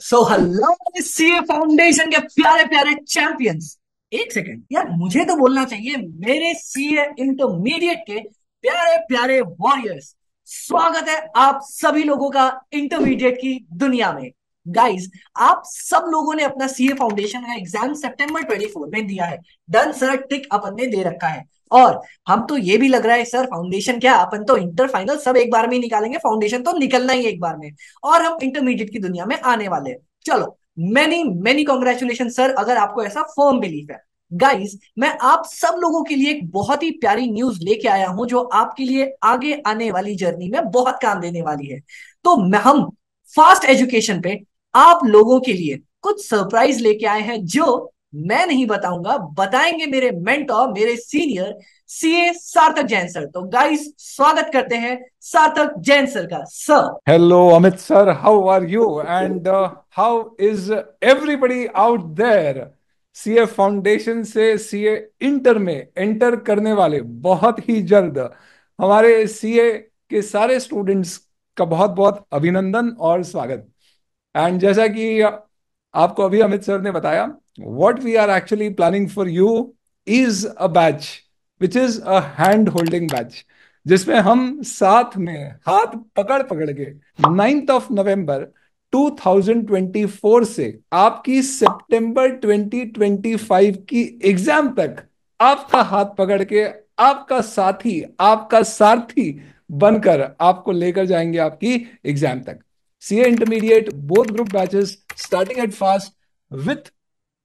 So hello CA foundation के प्यारे प्यारे चैंपियंस एक सेकंड यार मुझे तो बोलना चाहिए मेरे सीए इंटरमीडिएट के प्यारे प्यारे वॉरियर्स स्वागत है आप सभी लोगों का इंटरमीडिएट की दुनिया में गाइस आप सब लोगों ने अपना सीए फाउंडेशन का एग्जाम सितंबर 24 में दिया है डन सर टिक अपन ने दे रखा है और हम तो ये भी लग रहा है सर फाउंडेशन क्या अपन तो इंटर फाइनल सब एक बार में ही निकालेंगे फाउंडेशन तो निकलना ही एक बार में और हम इंटरमीडिएट की दुनिया में आने वाले हैं चलो मैनी मैनी कॉन्ग्रेचुलेशन सर अगर आपको ऐसा फॉर्म बिलीफ है गाइस मैं आप सब लोगों के लिए एक बहुत ही प्यारी न्यूज लेके आया हूं जो आपके लिए आगे आने वाली जर्नी में बहुत काम देने वाली है तो मैं हम फास्ट एजुकेशन पे आप लोगों के लिए कुछ सरप्राइज लेके आए हैं जो मैं नहीं बताऊंगा बताएंगे मेरे मेंटोर मेरे सीनियर सीए सार्थक जैन सर तो गाइस स्वागत करते हैं सार्थक जैन सर का sir hello Amit sir how are you and how is everybody out there CA foundation से सीए इंटर में एंटर करने वाले बहुत ही जल्द हमारे सीए के सारे स्टूडेंट्स का बहुत बहुत अभिनंदन और स्वागत एंड जैसा कि आपको अभी अमित सर ने बताया what we are actually planning for you is a batch which is a hand holding batch जिसमें हम साथ में हाथ पकड़ पकड़ के नाइन्थ ऑफ नवंबर 2024 से आपकी सितंबर 2025 की एग्जाम तक आपका हाथ पकड़ के आपका साथी आपका सारथी बनकर आपको लेकर जाएंगे आपकी एग्जाम तक CA intermediate both group batches starting at fast with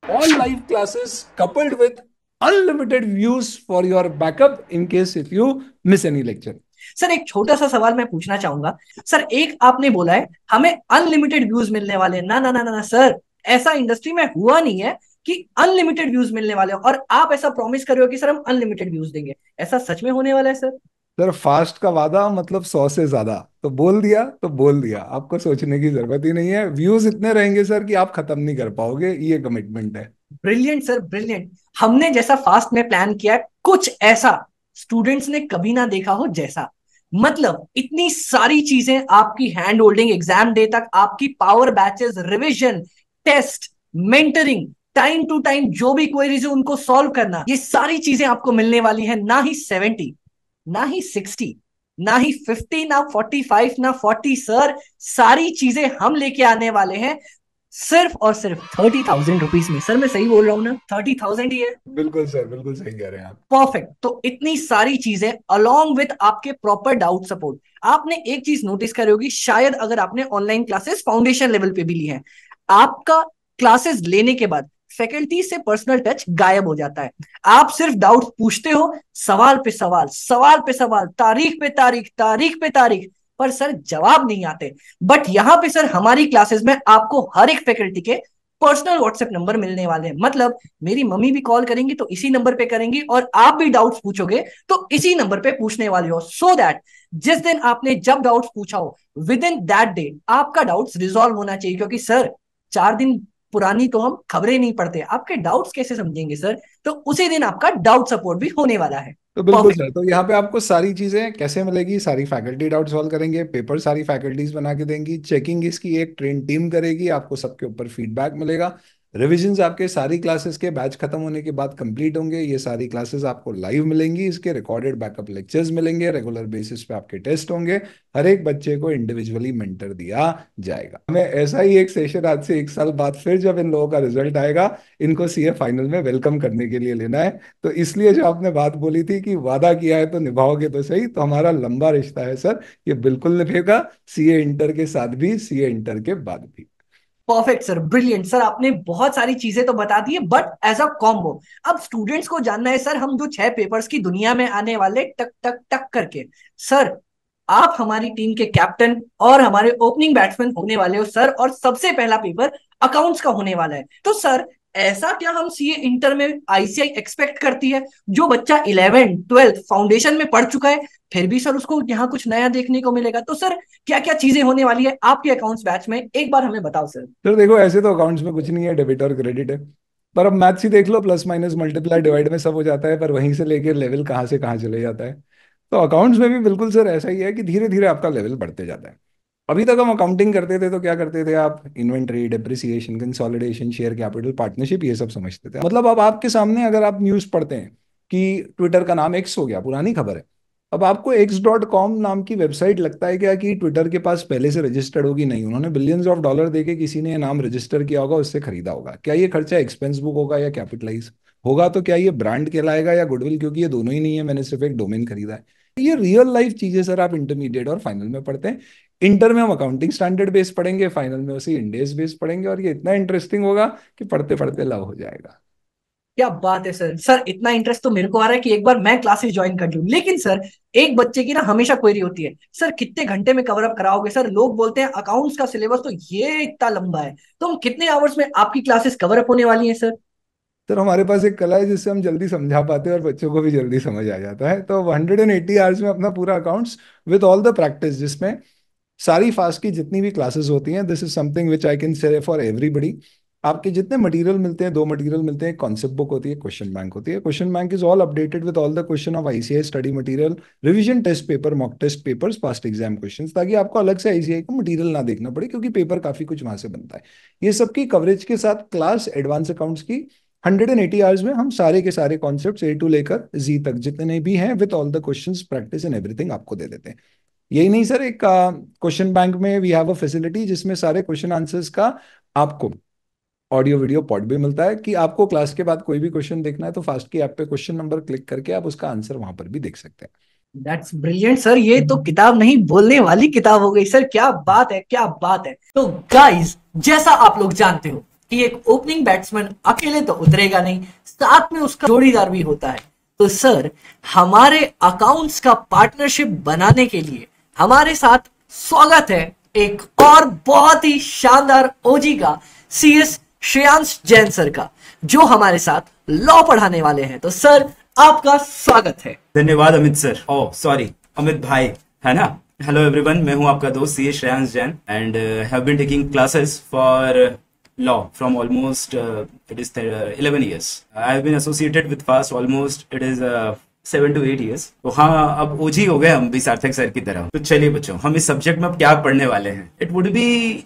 all live classes coupled with unlimited views for your backup in case if you miss any lecture. Sir एक छोटा सा सवाल मैं पूछना चाहूंगा सर एक आपने बोला है हमें अनलिमिटेड व्यूज मिलने वाले ना ना ना ना सर ऐसा इंडस्ट्री में हुआ नहीं है कि अनलिमिटेड व्यूज मिलने वाले और आप ऐसा प्रॉमिस कर रहे हो कि सर हम अनलिमिटेड व्यूज देंगे ऐसा सच में होने वाला है सर सर फास्ट का वादा मतलब सौ से ज्यादा तो बोल दिया तो बोल दिया आपको सोचने की जरूरत ही नहीं है व्यूज इतने रहेंगे सर कि आप खत्म नहीं कर पाओगे ये कमिटमेंट है ब्रिलियंट सर ब्रिलियंट हमने जैसा फास्ट में प्लान किया कुछ ऐसा स्टूडेंट्स ने कभी ना देखा हो जैसा मतलब इतनी सारी चीजें आपकी हैंड होल्डिंग एग्जाम डे तक आपकी power batches revision test mentoring time to time जो भी क्वेरीज है उनको सॉल्व करना ये सारी चीजें आपको मिलने वाली है ना ही सेवेंटी ना ही सिक्सटी ना ही फिफ्टी ना फोर्टी फाइव ना फोर्टी सर सारी चीजें हम लेके आने वाले हैं सिर्फ और सिर्फ थर्टी थाउजेंड रुपीज में सर मैं सही बोल रहा हूँ ना थर्टी थाउजेंड ही है बिल्कुल सर बिल्कुल सही कह रहे हैं आप परफेक्ट तो इतनी सारी चीजें अलोंग विद आपके प्रॉपर डाउट सपोर्ट आपने एक चीज नोटिस करी होगी शायद अगर आपने ऑनलाइन क्लासेस फाउंडेशन लेवल पे भी ली है आपका क्लासेस लेने के बाद फैकल्टी से पर्सनल टच गायब हो जाता है आप सिर्फ डाउट पूछते हो सवाल पे सवाल सवाल पे सवाल तारीख पे तारीख तारीख पे तारीख पर सर जवाब नहीं आते बट यहाँ पे सर हमारी क्लासेस में आपको हर एक फैकल्टी के पर्सनल व्हाट्सएप नंबर मिलने वाले हैं मतलब मेरी मम्मी भी कॉल करेंगी तो इसी नंबर पे करेंगी और आप भी डाउट्स पूछोगे तो इसी नंबर पे पूछने वाले हो सो so दैट जिस दिन आपने जब डाउट्स पूछा हो विद इन दैट डे आपका डाउट्स रिजॉल्व होना चाहिए क्योंकि सर चार दिन पुरानी तो हम खबरें नहीं पढ़ते आपके डाउट्स कैसे समझेंगे सर तो उसी दिन आपका डाउट सपोर्ट भी होने वाला है तो बिल्कुल सर तो यहाँ पे आपको सारी चीजें कैसे मिलेगी सारी फैकल्टी डाउट सॉल्व करेंगे पेपर सारी फैकल्टीज बना के देंगी चेकिंग इसकी एक ट्रेन टीम करेगी आपको सबके ऊपर फीडबैक मिलेगा रिविजन आपके सारी क्लासेस के बैच खत्म होने के बाद कंप्लीट होंगे ये सारी क्लासेस आपको लाइव मिलेंगी इसके रिकॉर्डेड बैकअप लेक्चर्स मिलेंगे रेगुलर बेसिस पे आपके टेस्ट होंगे हर एक बच्चे को इंडिविजुअली मेंटर दिया जाएगा हमें ऐसा ही एक सेशन आज से एक साल बाद फिर जब इन लोगों का रिजल्ट आएगा इनको सीए फाइनल में वेलकम करने के लिए लेना है तो इसलिए जो आपने बात बोली थी कि वादा किया है तो निभाओगे तो सही तो हमारा लंबा रिश्ता है सर ये बिल्कुल निभेगा सीए इंटर के साथ भी सीए इंटर के बाद भी परफेक्ट सर ब्रिलियंट सर आपने बहुत सारी चीजें तो बता दी है बट एज अ कॉम्बो अब स्टूडेंट्स को जानना है सर हम जो छह पेपर्स की दुनिया में आने वाले टक टक टक करके सर आप हमारी टीम के कैप्टन और हमारे ओपनिंग बैट्समैन होने वाले हो सर और सबसे पहला पेपर अकाउंट्स का होने वाला है तो सर ऐसा क्या हम सीए इंटर में आईसीआई एक्सपेक्ट करती है जो बच्चा इलेवेंथ ट्वेल्थ फाउंडेशन में पढ़ चुका है फिर भी सर उसको यहाँ कुछ नया देखने को मिलेगा तो सर क्या क्या चीजें होने वाली है आपके अकाउंट्स बैच में एक बार हमें बताओ सर सर देखो ऐसे तो अकाउंट्स में कुछ नहीं है डेबिट और क्रेडिट है पर अब मैथ्स ही देख लो प्लस माइनस मल्टीप्लाई डिवाइड में सब हो जाता है पर वहीं से लेकर लेवल कहाँ से कहाँ चले जाता है तो अकाउंट्स में भी बिल्कुल सर ऐसा ही है कि धीरे धीरे आपका लेवल बढ़ते जाता है अभी तक हम अकाउंटिंग करते थे तो क्या करते थे आप inventory depreciation consolidation share capital partnership ये सब समझते थे मतलब अब आपके सामने अगर आप न्यूज पढ़ते हैं कि ट्विटर का नाम एक्स हो गया पुरानी खबर है अब आपको एक्स डॉट कॉम नाम की वेबसाइट लगता है क्या कि ट्विटर के पास पहले से रजिस्टर्ड होगी नहीं उन्होंने बिलियंस ऑफ डॉलर देके किसी ने नाम रजिस्टर किया होगा उससे खरीदा होगा क्या ये खर्चा एक्सपेंस बुक होगा या कैपिटलाइज होगा तो क्या ये ब्रांड कहलाएगा या गुडविल क्योंकि ये दोनों ही नहीं है मैंने सिर्फ एक डोमेन खरीदा है ये रियल लाइफ चीजें सर आप इंटरमीडिएट और फाइनल में पढ़ते हैं इंटर में हम अकाउंटिंग स्टैंडर्ड बेस पढ़ेंगे फाइनल में उसी इंडेस बेस पढ़ेंगे और ये इतना इंटरेस्टिंग होगा कि पढ़ते पढ़ते लव हो जाएगा क्या बात है सर सर इतना इंटरेस्ट तो मेरे को आ रहा है कि एक बार मैं क्लासेस ज्वाइन कर लूँ लेकिन सर एक बच्चे की ना हमेशा क्वेरी होती है सर कितने घंटे में कवर अप कराओगे सर लोग बोलते हैं अकाउंट्स का सिलेबस तो ये इतना लंबा है तो हम कितने आवर्स में आपकी क्लासेस कवर अप होने वाली है सर सर हमारे पास एक कला है जिससे हम जल्दी समझा पाते हैं और बच्चों को भी जल्दी समझ आ जाता है तो 180 आवर्स में अपना पूरा accounts with all the practice जिसमें सारी फास्ट की जितनी भी क्लासेस होती हैं this is something which I can say for everybody आपके जितने मटेरियल मिलते हैं दो मटेरियल मिलते हैं कॉन्सेप्ट बुक होती है क्वेश्चन बैंक होती है question bank is all updated with all the question of ICAI study material revision test paper mock test papers past exam questions ताकि आपको अलग से आईसीआई का मटेरियल ना देखना पड़े क्योंकि पेपर काफी कुछ वहां से बनता है ये सबकी कवरेज के साथ क्लास एडवांस अकाउंट्स की 180 आवर्स में हम सारे के सारे कॉन्सेप्ट ए टू लेकर जी तक जितने भी हैं with all the question practice in everything आपको दे देते हैं यही नहीं सर एक क्वेश्चन बैंक में वी हैव अ फैसिलिटी जिसमें सारे क्वेश्चन आंसर्स का आपको ऑडियो वीडियो पॉड भी मिलता है कि आपको क्लास के बाद कोई भी क्वेश्चन देखना है तो फास्ट की ऐप पे क्वेश्चन नंबर क्लिक करके आप उसका आंसर वहां पर भी देख सकते हैं दैट्स ब्रिलियंट सर ये तो किताब नहीं बोलने वाली किताब हो गई सर क्या बात है क्या बात है तो गाइस जैसा आप लोग जानते हो कि एक ओपनिंग बैट्समैन अकेले तो उतरेगा नहीं साथ में उसका जोड़ीदार भी होता है तो सर हमारे अकाउंट्स का पार्टनरशिप बनाने के लिए हमारे साथ स्वागत है एक और बहुत ही शानदार ओजी का C S Shreyansh Jain sir का जो हमारे साथ लॉ पढ़ाने वाले हैं तो सर आपका स्वागत है धन्यवाद अमित सर ओ oh, सॉरी अमित भाई है ना हेलो एवरीवन मैं हूं आपका दोस्त C S Shreyansh Jain and have been taking classes for law from almost it is eleven years I have been associated with fast almost it is seven to eight years तो हाँ अब ओझी हो गए हम भी सार्थक सर की तरह तो चलिए बच्चों हम इस सब्जेक्ट में अब क्या पढ़ने वाले हैं it would be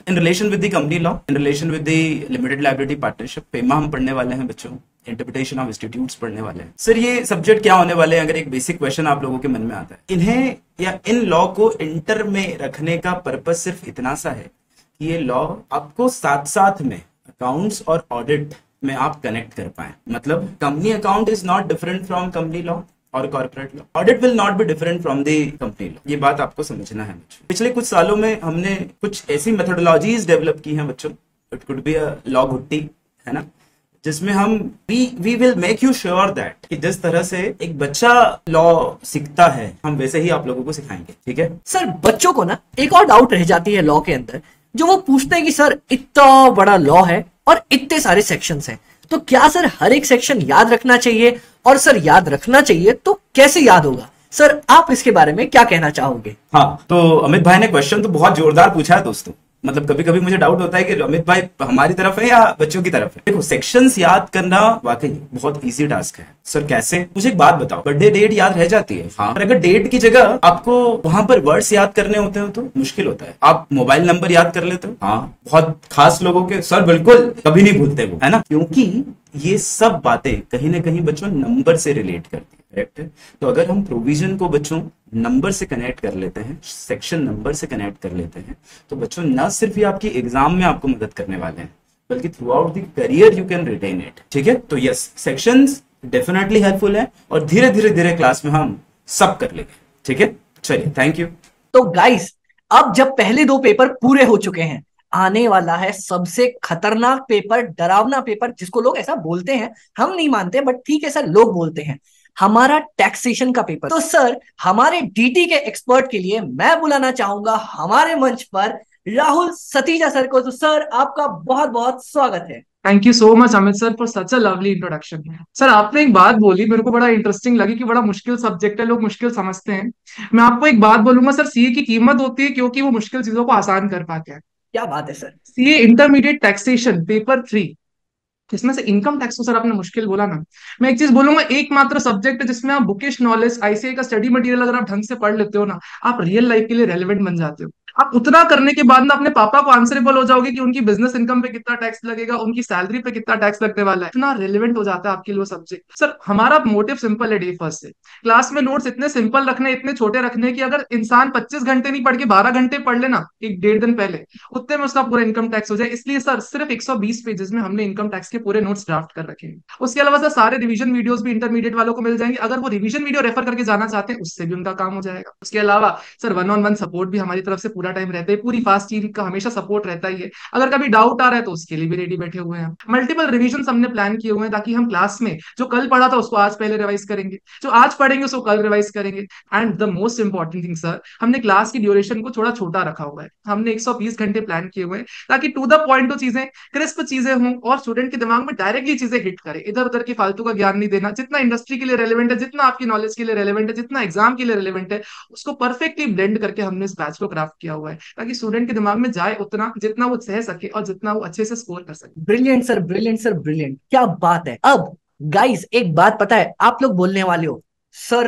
in relation with company law in relation with the limited liability partnership पेमा हम पढ़ने वाले हैं बच्चों इंटरप्रिटेशन ऑफ इंस्टीट्यूट पढ़ने वाले हैं सर ये सब्जेक्ट क्या होने वाले हैं अगर एक बेसिक क्वेश्चन आप लोगों के मन में आता है इन्हें या इन लॉ को इंटर में रखने का पर्पज सिर्फ इतना सा है कि ये लॉ आपको साथ साथ में अकाउंट्स और ऑडिट में आप कनेक्ट कर पाए मतलब company account is not different from company law और corporate law audit will not be different from the company law ये बात आपको समझना है पिछले कुछ सालों में हमने कुछ ऐसी मेथोडोलॉजीज डेवलप की हैं बच्चों it could be a law घुट्टी है ना जिसमें हम we we will make you sure that कि जिस तरह से एक बच्चा लॉ सीखता है हम वैसे ही आप लोगों को सिखाएंगे ठीक है सर बच्चों को ना एक और डाउट रह जाती है लॉ के अंदर जो वो पूछते हैं कि सर इतना बड़ा लॉ है और इतने सारे सेक्शंस हैं तो क्या सर हर एक सेक्शन याद रखना चाहिए और सर याद रखना चाहिए तो कैसे याद होगा सर आप इसके बारे में क्या कहना चाहोगे हाँ तो अमित भाई ने क्वेश्चन तो बहुत जोरदार पूछा है दोस्तों मतलब कभी कभी मुझे डाउट होता है कि अमित भाई हमारी तरफ है या बच्चों की तरफ है देखो सेक्शंस याद करना वाकई बहुत इजी टास्क है सर कैसे मुझे एक बात बताओ बर्थडे डेट याद रह जाती है हाँ पर अगर डेट की जगह आपको वहां पर वर्ड्स याद करने होते हो तो मुश्किल होता है आप मोबाइल नंबर याद कर लेते हो हाँ बहुत खास लोगों के सर बिल्कुल कभी नहीं भूलते वो है ना क्योंकि ये सब बातें कहीं ना कहीं बच्चों नंबर से रिलेट करती है करेक्ट है तो अगर हम प्रोविजन को बच्चों नंबर से कनेक्ट कर लेते हैं सेक्शन नंबर से कनेक्ट कर लेते हैं तो बच्चों ना सिर्फ ये आपकी एग्जाम में आपको मदद करने वाले हैं बल्कि throughout the career you can retain it ठीक है तो यस सेक्शन डेफिनेटली हेल्पफुल है और धीरे धीरे धीरे क्लास में हम सब कर लेंगे ठीक है चलिए थैंक यू तो गाइस अब जब पहले दो पेपर पूरे हो चुके हैं आने वाला है सबसे खतरनाक पेपर डरावना पेपर जिसको लोग ऐसा बोलते हैं हम नहीं मानते बट ठीक है सर लोग बोलते हैं हमारा टैक्सेशन का पेपर तो सर हमारे डीटी के एक्सपर्ट के लिए मैं बुलाना चाहूंगा हमारे मंच पर राहुल सतीजा सर को तो सर आपका बहुत बहुत स्वागत है thank you so much Amit sir for such a lovely introduction sir आपने एक बात बोली मेरे को बड़ा इंटरेस्टिंग लगी कि बड़ा मुश्किल सब्जेक्ट है लोग मुश्किल समझते हैं मैं आपको एक बात बोलूंगा सर सीए की कीमत होती है क्योंकि वो मुश्किल चीजों को आसान कर पाते हैं क्या बात है sir CA intermediate taxation paper three इसमें से इनकम टैक्स को सर आपने मुश्किल बोला ना मैं एक चीज बोलूंगा एकमात्र सब्जेक्ट जिसमें आप बुकिश नॉलेज आईसीए का स्टडी मटेरियल अगर आप ढंग से पढ़ लेते हो ना आप रियल लाइफ के लिए रेलिवेंट बन जाते हो आप उतना करने के बाद ना अपने पापा को आंसरेबल हो जाओगे कि उनकी बिजनेस इनकम पे कितना टैक्स लगेगा उनकी सैलरी पे कितना टैक्स लगने वाला है इतना रिलेवेंट हो जाता है आपके लिए सब्जेक्ट सर हमारा मोटिव सिंपल है डे फर्स्ट से क्लास में नोट्स इतने सिंपल रखने इतने छोटे रखने की अगर इंसान पच्चीस घंटे नहीं पढ़ के बारह घंटे पढ़ लेना एक डेढ़ दिन पहले उतने में उसका पूरा इनकम टैक्स हो जाए इसलिए सर सिर्फ एक पेजेस में हमने इनकम टैक्स के पूरे नोट्स ड्राफ्ट कर रखे हैं उसके अलावा सर सारे रिविजन वीडियो भी इंटरमीडिएट वालों को मिल जाएंगे अगर वो रिविजन वीडियो रेफर करके जाना चाहते हैं उससे भी उनका काम हो जाएगा उसके अलावा sir one on one support भी हमारी तरफ से पूरा टाइम रहता है पूरी फास्ट टीम का हमेशा सपोर्ट रहता ही है अगर कभी डाउट आ रहा है तो उसके लिए भी रेडी बैठे हुए हैं मल्टीपल रिविजन हमने प्लान किए हुए हैं ताकि हम क्लास में जो कल पढ़ा था उसको आज पहले रिवाइज करेंगे जो आज पढ़ेंगे उसको कल रिवाइज करेंगे and the most important thing sir हमने क्लास की ड्यूरेशन को थोड़ा छोटा रखा हुआ है हमने एक घंटे प्लान किए हुए हैं ताकि टू द पॉइंट चीजें क्रिस्प चीजें हों और स्टूडेंट के दिमाग में डायरेक्टली चीजें हिट करें इधर उधर की फालतू का ज्ञान नहीं देना जितना इंडस्ट्री के लिए रेलिवेंट है जितना आपकी नॉलेज के लिए रेलिवेंट है जितना एग्जाम के लिए रेलिवेंट है उसको परफेक्टली ब्लेंड करके हमने इस बैच को क्राफ्ट किया किया हुआ है ताकि स्टूडेंट के दिमाग में जाए उतना जितना वो सह सके और जितना वो अच्छे से स्कोर कर सके brilliant sir brilliant sir brilliant क्या बात है अब गाइस एक बात पता है आप लोग बोलने वाले हो sir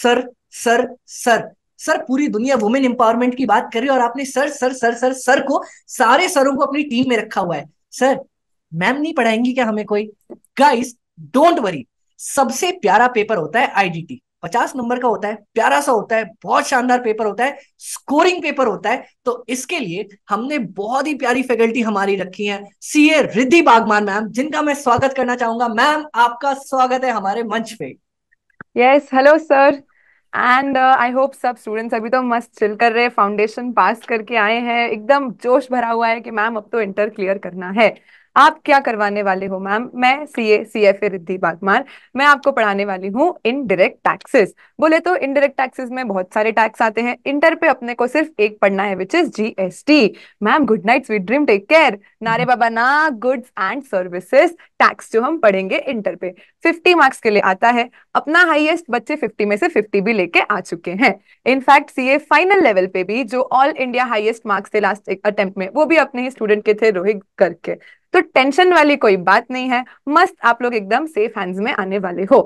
sir sir sir sir पूरी दुनिया वुमेन एम्पावरमेंट की बात कर रही है और आपने sir sir sir sir sir को सारे सरों को अपनी टीम में रखा हुआ है सर मैम नहीं पढ़ाएंगी क्या हमें कोई गाइस डोंट वरी सबसे प्यारा पेपर होता है आईडीटी पचास नंबर का होता है प्यारा सा होता है बहुत शानदार पेपर होता है स्कोरिंग पेपर होता है तो इसके लिए हमने बहुत ही प्यारी फैकल्टी हमारी रखी है सीए रिद्धि बागमान मैम जिनका मैं स्वागत करना चाहूंगा मैम आपका स्वागत है हमारे मंच पे yes hello sir and I hope सब स्टूडेंट्स अभी तो मस्त चिल कर रहे फाउंडेशन पास करके आए हैं एकदम जोश भरा हुआ है कि मैम अब तो इंटर क्लियर करना है आप क्या करवाने वाले हो मैम मैं सी ए सी एफ ए रिद्धि बागमान मैं आपको पढ़ाने वाली हूँ इनडायरेक्ट टैक्सेस बोले तो इनडायरेक्ट टैक्सेस में बहुत सारे टैक्स आते हैं इंटर पे अपने को सिर्फ एक पढ़ना है which is GST ma'am good night sweet dream take care नारे बाबा ना गुड्स एंड सर्विसेस टैक्स जो हम पढ़ेंगे इंटर पे फिफ्टी मार्क्स के लिए आता है अपना हाइएस्ट बच्चे फिफ्टी में से फिफ्टी भी लेके आ चुके हैं इनफैक्ट सीए फाइनल लेवल पे भी जो ऑल इंडिया हाइएस्ट मार्क्स थे लास्ट अटेम्प्ट में वो भी अपने ही स्टूडेंट के थे रोहित करके तो टेंशन वाली कोई बात नहीं है मस्त आप लोग एकदम सेफ हैंड्स में आने वाले हो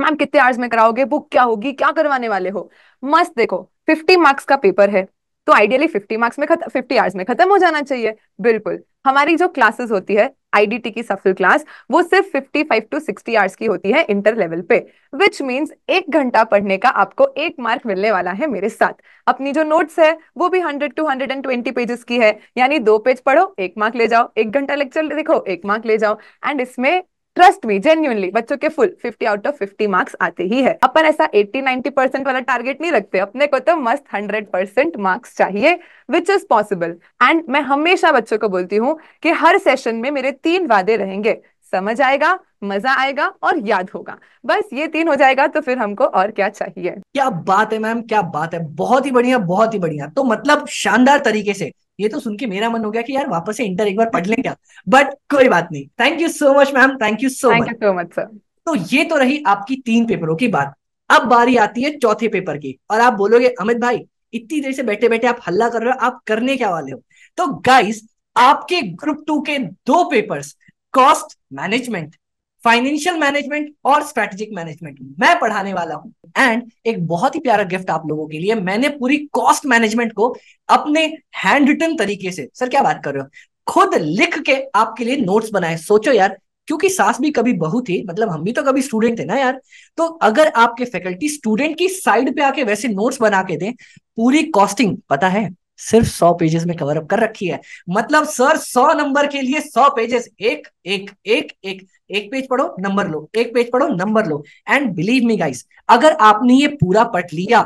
मैम कितने आवर्स में कराओगे बुक क्या होगी क्या करवाने वाले हो मस्त देखो फिफ्टी मार्क्स का पेपर है तो आइडियली फिफ्टी मार्क्स में खत्म फिफ्टी आवर्स में खत्म हो जाना चाहिए बिल्कुल हमारी जो क्लासेस होती है आईडीटी की सफल क्लास वो सिर्फ 55 टू 60 आवर्स की होती है इंटर लेवल पे विच मीन्स एक घंटा पढ़ने का आपको एक मार्क मिलने वाला है मेरे साथ अपनी जो नोट्स है वो भी 100 टू 120 पेजेस की है यानी दो पेज पढ़ो एक मार्क ले जाओ एक घंटा लेक्चर देखो एक मार्क ले जाओ एंड इसमें ट्रस्ट मी जेन्यूनली बच्चों के फुल 50 आउट ऑफ 50 मार्क्स आते ही है अपन ऐसा 80-90 परसेंट वाला टारगेट नहीं रखते अपने को तो मस्त 100 परसेंट मार्क्स चाहिए विच इज पॉसिबल एंड मैं हमेशा बच्चों को बोलती हूँ कि हर सेशन में मेरे तीन वादे रहेंगे समझ आएगा मजा आएगा और याद होगा बस ये तीन हो जाएगा तो फिर हमको और क्या चाहिए क्या बात है मैम क्या बात है बहुत ही बढ़िया बहुत ही बढ़िया तो मतलब शानदार तरीके से ये तो सुन के मेरा मन हो गया कि यार वापस से इंटर एक बार पढ़ लें क्या बट कोई बात नहीं thank you so much ma'am thank you so much so much sir तो ये तो रही आपकी तीन पेपरों की बात अब बारी आती है चौथे पेपर की और आप बोलोगे अमित भाई इतनी देर से बैठे बैठे आप हल्ला कर रहे हो आप करने क्या वाले हो तो गाइस आपके ग्रुप टू के दो papers cost management financial management और स्ट्रेटेजिक मैनेजमेंट मैं पढ़ाने वाला हूं एंड एक बहुत ही प्यारा गिफ्ट आप लोगों के लिए मैंने पूरी कॉस्ट मैनेजमेंट को अपने हैंड रिटन तरीके से सर क्या बात कर रहे हो खुद लिख के आपके लिए नोट्स बनाए सोचो यार क्योंकि सास भी कभी बहू थी मतलब हम भी तो कभी स्टूडेंट थे ना यार तो अगर आपके फैकल्टी स्टूडेंट की साइड पे आके वैसे नोट्स बना के दें पूरी कॉस्टिंग पता है सिर्फ सौ पेजेस में कवर अप कर रखी है मतलब सर सौ नंबर के लिए सौ पेजेस एक एक एक एक एक पेज पढ़ो नंबर लो एक पेज पढ़ो नंबर लो एंड बिलीव मी गाइस अगर आपने ये पूरा पढ़ लिया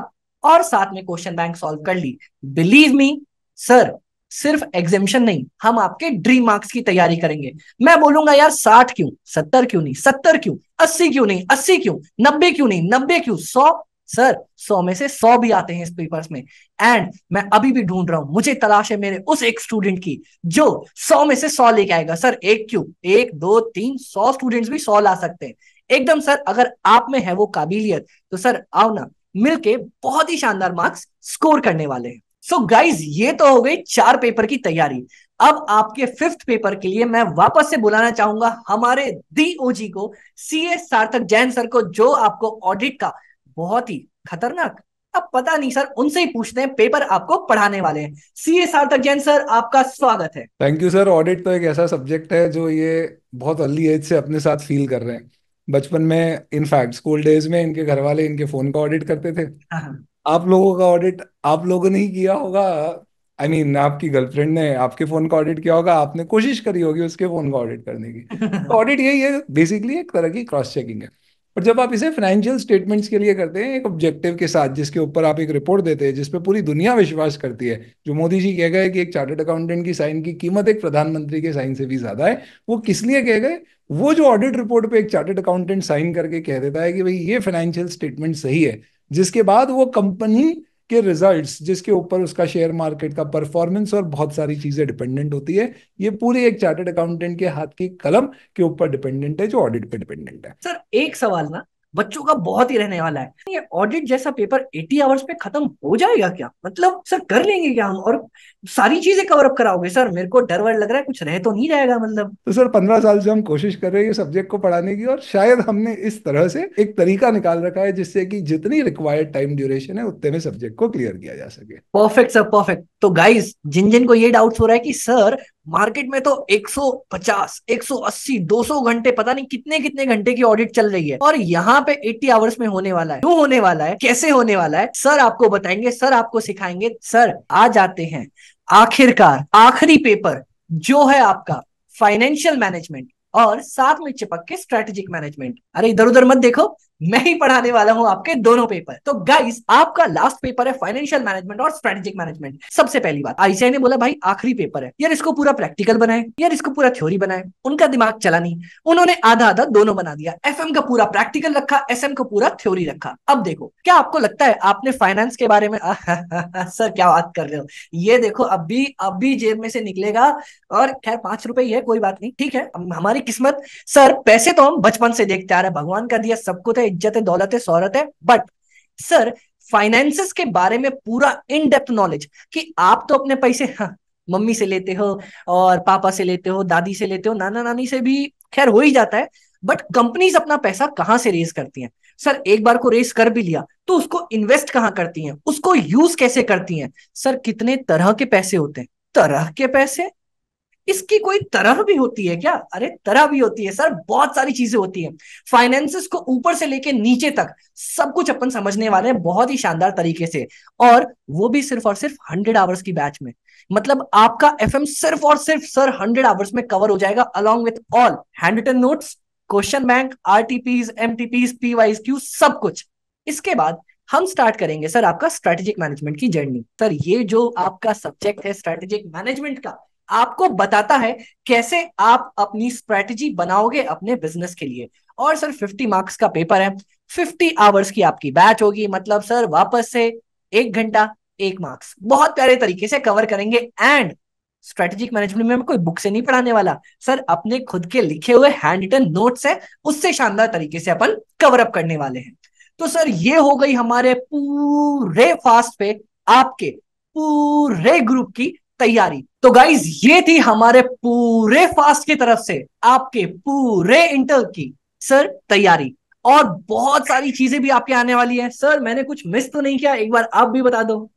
और साथ में क्वेश्चन बैंक सॉल्व कर ली बिलीव मी सर सिर्फ एग्जामिशन नहीं हम आपके ड्रीम मार्क्स की तैयारी करेंगे मैं बोलूंगा यार साठ क्यों सत्तर क्यों नहीं सत्तर क्यों अस्सी क्यों नहीं अस्सी क्यों नब्बे क्यों नहीं नब्बे क्यों सौ सर सौ में से सौ भी आते हैं इस पेपर्स में एंड मैं अभी भी ढूंढ रहा हूं मुझे तलाश है मेरे उस एक स्टूडेंट की जो सौ में से सौ लेके आएगा सर एक क्यों एक दो तीन सौ स्टूडेंट्स भी सौ ला सकते हैं एकदम सर अगर आप में है वो काबिलियत तो सर आओ ना मिलके बहुत ही शानदार मार्क्स स्कोर करने वाले हैं सो so गाइज ये तो हो गई चार पेपर की तैयारी अब आपके फिफ्थ पेपर के लिए मैं वापस से बुलाना चाहूंगा हमारे दी जी को सी एस सार्थक जैन सर को जो आपको ऑडिट का बहुत ही खतरनाक अब पता नहीं सर उनसे ही पूछते हैं पेपर आपको पढ़ाने वाले हैं सी एस सार्थक जैन सर आपका स्वागत है थैंक यू सर ऑडिट तो एक ऐसा सब्जेक्ट है जो ये बहुत अर्ली एज से अपने साथ फील कर रहे हैं बचपन में इनफैक्ट स्कूल डेज में इनके घर वाले इनके फोन का ऑडिट करते थे हाँ, हाँ। आप लोगों का ऑडिट आप लोगों ने ही किया होगा आई I मीन mean, आपकी गर्लफ्रेंड ने आपके फोन का ऑडिट किया होगा आपने कोशिश करी होगी उसके फोन का ऑडिट करने की ऑडिट तो यही है बेसिकली एक तरह की क्रॉस चेकिंग है पर जब आप इसे फाइनेंशियल स्टेटमेंट्स के लिए करते हैं एक ऑब्जेक्टिव के साथ जिसके ऊपर आप एक रिपोर्ट देते हैं जिसपे पूरी दुनिया विश्वास करती है जो मोदी जी कह गए कि एक चार्टर्ड अकाउंटेंट की साइन की कीमत एक प्रधानमंत्री के साइन से भी ज्यादा है वो किस लिए कह गए वो जो ऑडिट रिपोर्ट पे एक चार्टर्ड अकाउंटेंट साइन करके कह देता है कि भाई ये फाइनेंशियल स्टेटमेंट सही है जिसके बाद वो कंपनी के रिजल्ट्स जिसके ऊपर उसका शेयर मार्केट का परफॉर्मेंस और बहुत सारी चीजें डिपेंडेंट होती है ये पूरी एक चार्टेड अकाउंटेंट के हाथ की कलम के ऊपर डिपेंडेंट है जो ऑडिट पे डिपेंडेंट है सर एक सवाल ना बच्चों का बहुत ही रहने वाला है ये ऑडिट जैसा पेपर 80 आवर्स पे खत्म हो जाएगा क्या मतलब सर कर लेंगे क्या हम और सारी चीजें कवर अप कराओगे सर मेरे को डर वर लग रहा है कुछ रह तो नहीं जाएगा मतलब तो सर पंद्रह साल से हम कोशिश कर रहे हैं सब्जेक्ट को पढ़ाने की और शायद हमने इस तरह से एक तरीका निकाल रखा है जिससे की जितनी रिक्वायर्ड टाइम ड्यूरेशन है उतने में सब्जेक्ट को क्लियर किया जा सके परफेक्ट सर परफेक्ट तो गाइज जिन जिन को ये डाउट हो रहा है कि सर मार्केट में तो 150, 180, 200 घंटे पता नहीं कितने कितने घंटे की ऑडिट चल रही है और यहाँ पे 80 आवर्स में होने वाला है क्यों होने वाला है कैसे होने वाला है सर आपको बताएंगे सर आपको सिखाएंगे सर आ जाते हैं आखिरकार आखिरी पेपर जो है आपका फाइनेंशियल मैनेजमेंट और साथ में चिपक के स्ट्रेटेजिक मैनेजमेंट अरे इधर उधर मत देखो मैं ही पढ़ाने वाला हूं आपके दोनों पेपर तो गाइस आपका लास्ट पेपर है फाइनेंशियल मैनेजमेंट और स्ट्रेटेजिक मैनेजमेंट सबसे पहली बात आईसीआई ने बोला भाई आखिरी पेपर है यार इसको पूरा प्रैक्टिकल बनाए यार इसको पूरा थ्योरी बनाए उनका दिमाग चला नहीं उन्होंने आधा आधा दोनों बना दिया एफ का पूरा प्रैक्टिकल रखा एस का पूरा थ्योरी रखा अब देखो क्या आपको लगता है आपने फाइनेंस के बारे में सर क्या बात कर रहे हो ये देखो अभी अभी जेब में से निकलेगा और खैर पांच रुपए ही है कोई बात नहीं ठीक है हमारी किस्मत सर पैसे तो हम बचपन से देखते आ रहे भगवान का दिया सब कुछ है इज्जत है दौलत है शहरत है बट सर फाइनेंसेस के बारे में पूरा इन डेप्थ नॉलेज कि आप तो अपने पैसे हाँ, मम्मी से लेते हो और पापा से लेते हो दादी से लेते हो नाना नानी से भी खैर हो ही जाता है बट कंपनीज अपना पैसा कहाँ से रेज करती हैं सर एक बार को रेस कर भी लिया तो उसको इन्वेस्ट कहाँ करती हैं उसको यूज कैसे करती हैं सर कितने तरह के पैसे होते हैं तरह के पैसे इसकी कोई तरह भी होती है क्या अरे तरह भी होती है सर बहुत सारी चीजें होती हैं फाइनेंसिस को ऊपर से लेके नीचे तक सब कुछ अपन समझने वाले हैं बहुत ही शानदार तरीके से और वो भी सिर्फ और सिर्फ हंड्रेड आवर्स की बैच में मतलब आपका एफ सिर्फ और सिर्फ सर हंड्रेड आवर्स में कवर हो जाएगा along with all handwritten notes question bank R RTPs P wise Q सब कुछ इसके बाद हम स्टार्ट करेंगे सर आपका स्ट्रेटेजिक मैनेजमेंट की जर्नी सर ये जो आपका सब्जेक्ट है स्ट्रेटेजिक मैनेजमेंट का आपको बताता है कैसे आप अपनी स्ट्रेटजी बनाओगे अपने बिजनेस के लिए और सर 50 मार्क्स का पेपर है 50 आवर्स की आपकी बैच होगी मतलब सर वापस से एक घंटा एक मार्क्स बहुत प्यारे तरीके से कवर करेंगे एंड स्ट्रेटेजिक मैनेजमेंट में कोई बुक से नहीं पढ़ाने वाला सर अपने खुद के लिखे हुए हैंड रिटन नोट्स है उससे शानदार तरीके से अपन कवर अप करने वाले हैं तो सर ये हो गई हमारे पूरे फास्ट पे आपके पूरे ग्रुप की तैयारी तो गाइज ये थी हमारे पूरे फास्ट की तरफ से आपके पूरे इंटर की सर तैयारी और बहुत सारी चीजें भी आपके आने वाली है सर मैंने कुछ मिस तो नहीं किया एक बार आप भी बता दो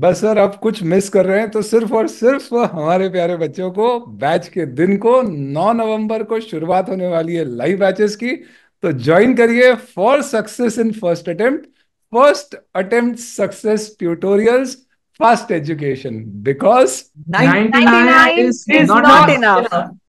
बस सर आप कुछ मिस कर रहे हैं तो सिर्फ और सिर्फ हमारे प्यारे बच्चों को बैच के दिन को 9 नवंबर को शुरुआत होने वाली है लाइव बैचेस की तो ज्वाइन करिए for success in first attempt first attempt success tutorials first education because 99, 99 is, is, not, not enough. enough.